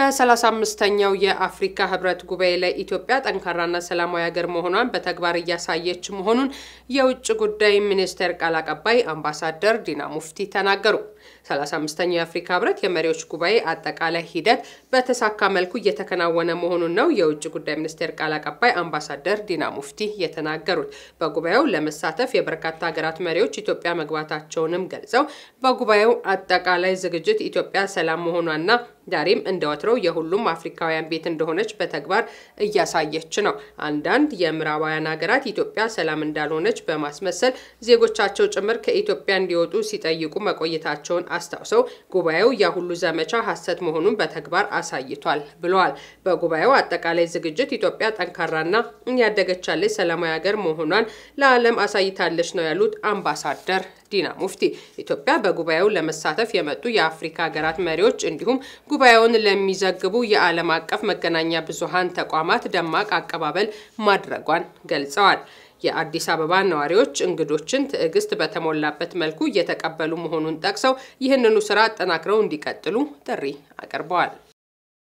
በ35ኛው የአፍሪካ ህብረት ጉባኤ ላይ ኢትዮጵያ ጠንካራና ሰላማዊ ሀገር መሆኗን በተግባር እያሳየች መሆኑን የውጭ ጉዳይ ሚኒስቴር ቃል አቀባይ አምባሳደር ዲና ሙፍቲ ተናገሩ። 35ኛው የአፍሪካ ህብረት የመሪዎች ጉባኤ አጠቃላይ ሂደት በተሳካ መልኩ እየተከናወነ መሆኑን ነው የውጭ ጉዳይ ሚኒስቴር ቃል አቀባይ አምባሳደር ዲና ሙፍቲ የተናገሩት። በጉባኤው ለመሳተፍ የበርካታ ሀገራት መሪዎች ኢትዮጵያ መግባታቸውንም ገልጸው በጉባኤው አጠቃላይ ዝግጅት ኢትዮጵያ ሰላም መሆኗና ዛሬም እንደ ወትሮው የሁሉም አፍሪካውያን ቤት እንደሆነች በተግባር እያሳየች ነው። አንዳንድ የምዕራባውያን ሀገራት ኢትዮጵያ ሰላም እንዳልሆነች በማስመሰል ዜጎቻቸው ጭምር ከኢትዮጵያ እንዲወጡ ሲጠይቁ መቆየታቸውን አስታውሰው ጉባኤው ያሁሉ ዘመቻ ሀሰት መሆኑን በተግባር አሳይቷል ብለዋል። በጉባኤው አጠቃላይ ዝግጅት ኢትዮጵያ ጠንካራና እያደገች ያለች ሰላማዊ ሀገር መሆኗን ለዓለም አሳይታለች ነው ያሉት አምባሳደር ዲና ሙፍቲ ኢትዮጵያ በጉባኤው ለመሳተፍ የመጡ የአፍሪካ ሀገራት መሪዎች እንዲሁም ጉባኤውን ለሚዘግቡ የዓለም አቀፍ መገናኛ ብዙሃን ተቋማት ደማቅ አቀባበል ማድረጓን ገልጸዋል። የአዲስ አበባ ነዋሪዎች እንግዶችን ትዕግስት በተሞላበት መልኩ እየተቀበሉ መሆኑን ጠቅሰው ይህንኑ ስራ አጠናክረው እንዲቀጥሉ ጥሪ አቅርበዋል።